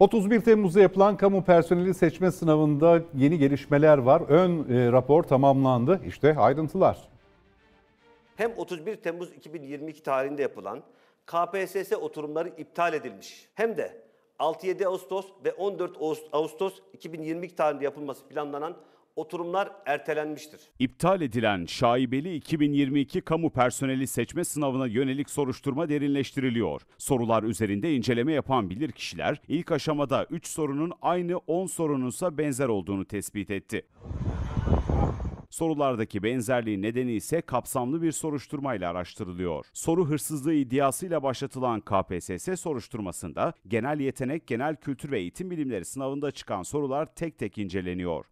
31 Temmuz'da yapılan kamu personeli seçme sınavında yeni gelişmeler var. Ön e, rapor tamamlandı. İşte ayrıntılar. Hem 31 Temmuz 2022 tarihinde yapılan KPSS oturumları iptal edilmiş hem de 6-7 Ağustos ve 14 Ağustos 2020 tarihinde yapılması planlanan oturumlar ertelenmiştir. İptal edilen şaibeli 2022 kamu personeli seçme sınavına yönelik soruşturma derinleştiriliyor. Sorular üzerinde inceleme yapan bilir kişiler ilk aşamada 3 sorunun aynı 10 sorununsa benzer olduğunu tespit etti. Sorulardaki benzerliği nedeni ise kapsamlı bir soruşturmayla araştırılıyor. Soru hırsızlığı iddiasıyla başlatılan KPSS soruşturmasında genel yetenek, genel kültür ve eğitim bilimleri sınavında çıkan sorular tek tek inceleniyor.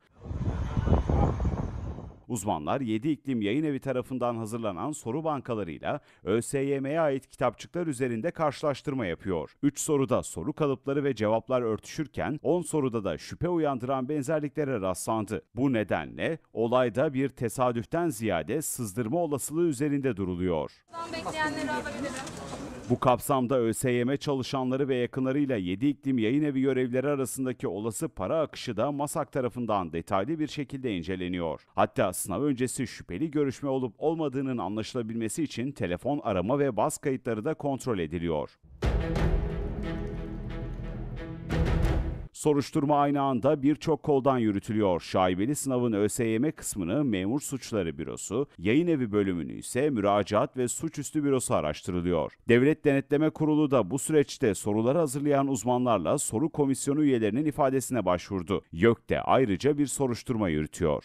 Uzmanlar 7 iklim yayın evi tarafından hazırlanan soru bankalarıyla ÖSYM'ye ait kitapçıklar üzerinde karşılaştırma yapıyor. 3 soruda soru kalıpları ve cevaplar örtüşürken 10 soruda da şüphe uyandıran benzerliklere rastlandı. Bu nedenle olayda bir tesadüften ziyade sızdırma olasılığı üzerinde duruluyor. Bekleyenleri alabilirim. Bu kapsamda ÖSYM çalışanları ve yakınlarıyla 7 iklim yayın evi görevleri arasındaki olası para akışı da MASAK tarafından detaylı bir şekilde inceleniyor. Hatta sınav öncesi şüpheli görüşme olup olmadığının anlaşılabilmesi için telefon arama ve baz kayıtları da kontrol ediliyor. Soruşturma aynı anda birçok koldan yürütülüyor. Şaibeli sınavın ÖSYM kısmını Memur Suçları Bürosu, yayın evi bölümünü ise Müracaat ve Suçüstü Bürosu araştırılıyor. Devlet Denetleme Kurulu da bu süreçte soruları hazırlayan uzmanlarla soru komisyonu üyelerinin ifadesine başvurdu. YÖK de ayrıca bir soruşturma yürütüyor.